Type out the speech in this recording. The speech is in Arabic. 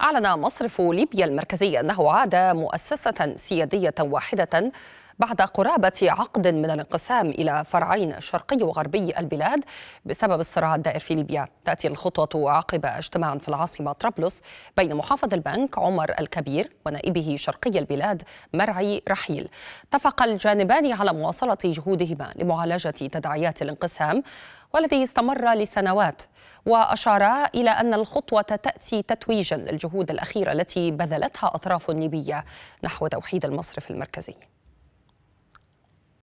أعلن مصرف ليبيا المركزي أنه عاد مؤسسة سيادية واحدة بعد قرابة عقد من الانقسام إلى فرعين شرقي وغربي البلاد بسبب الصراع الدائر في ليبيا تأتي الخطوة عقب اجتماع في العاصمة طرابلس بين محافظ البنك عمر الكبير ونائبه شرقي البلاد مرعي رحيل اتفق الجانبان على مواصلة جهودهما لمعالجة تداعيات الانقسام والذي استمر لسنوات وأشارا إلى أن الخطوة تأتي تتويجا للجهود الأخيرة التي بذلتها أطراف ليبية نحو توحيد المصرف المركزي